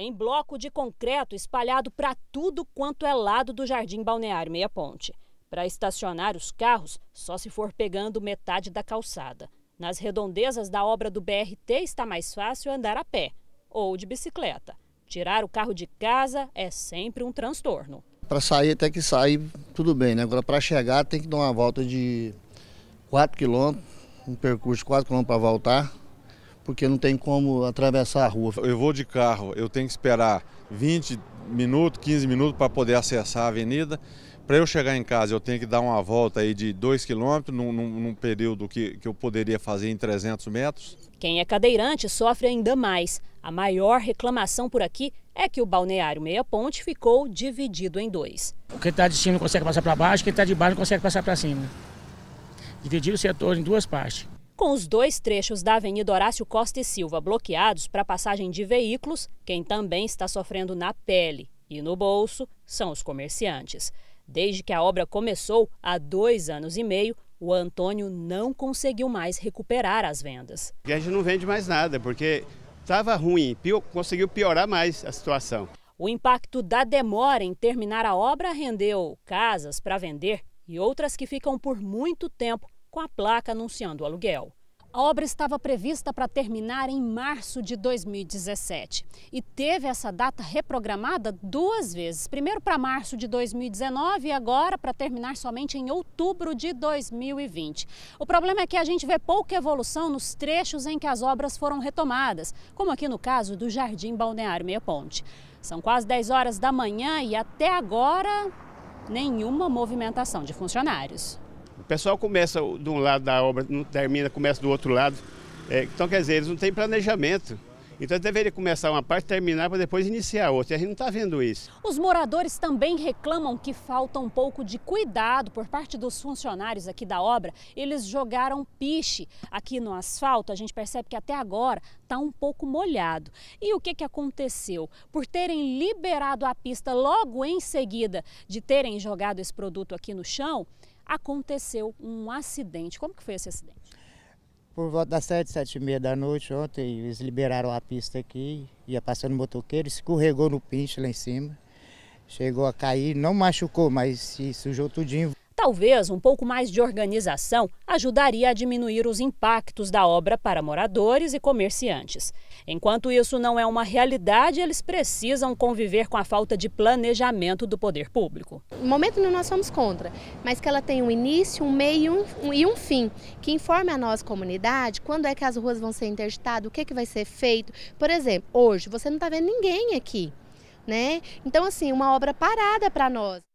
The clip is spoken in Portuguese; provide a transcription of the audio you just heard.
em bloco de concreto espalhado para tudo quanto é lado do Jardim Balneário Meia Ponte. Para estacionar os carros, só se for pegando metade da calçada. Nas redondezas da obra do BRT está mais fácil andar a pé ou de bicicleta. Tirar o carro de casa é sempre um transtorno. Para sair até que sair, tudo bem, né? Agora para chegar tem que dar uma volta de 4 quilômetros, um percurso de 4 quilômetros para voltar porque não tem como atravessar a rua. Eu vou de carro, eu tenho que esperar 20 minutos, 15 minutos para poder acessar a avenida. Para eu chegar em casa, eu tenho que dar uma volta aí de 2 quilômetros, num, num, período que, que eu poderia fazer em 300 metros. Quem é cadeirante sofre ainda mais. A maior reclamação por aqui é que o balneário Meia Ponte ficou dividido em dois. Quem está de cima não consegue passar para baixo, quem está de baixo não consegue passar para cima. Dividir o setor em duas partes. Com os dois trechos da Avenida Horácio Costa e Silva bloqueados para passagem de veículos, quem também está sofrendo na pele e no bolso são os comerciantes. Desde que a obra começou, há dois anos e meio, o Antônio não conseguiu mais recuperar as vendas. A gente não vende mais nada, porque estava ruim, pior, conseguiu piorar mais a situação. O impacto da demora em terminar a obra rendeu casas para vender e outras que ficam por muito tempo com a placa anunciando o aluguel. A obra estava prevista para terminar em março de 2017 e teve essa data reprogramada duas vezes. Primeiro para março de 2019 e agora para terminar somente em outubro de 2020. O problema é que a gente vê pouca evolução nos trechos em que as obras foram retomadas, como aqui no caso do Jardim Balneário Meia Ponte. São quase 10 horas da manhã e até agora nenhuma movimentação de funcionários. O pessoal começa de um lado da obra, não termina, começa do outro lado. É, então, quer dizer, eles não têm planejamento. Então deveria começar uma parte, terminar para depois iniciar outra. E a gente não está vendo isso. Os moradores também reclamam que falta um pouco de cuidado por parte dos funcionários aqui da obra. Eles jogaram piche aqui no asfalto. A gente percebe que até agora está um pouco molhado. E o que, que aconteceu? Por terem liberado a pista logo em seguida de terem jogado esse produto aqui no chão, aconteceu um acidente. Como que foi esse acidente? Por volta das sete, sete e meia da noite ontem, eles liberaram a pista aqui, ia passando motoqueiro, escorregou no pinche lá em cima. Chegou a cair, não machucou, mas se sujou tudinho. Talvez um pouco mais de organização ajudaria a diminuir os impactos da obra para moradores e comerciantes. Enquanto isso não é uma realidade, eles precisam conviver com a falta de planejamento do poder público. No momento nós somos contra, mas que ela tenha um início, um meio um, e um fim, que informe a nossa comunidade quando é que as ruas vão ser interditadas, o que, é que vai ser feito. Por exemplo, hoje você não está vendo ninguém aqui. Né? Então, assim, uma obra parada para nós.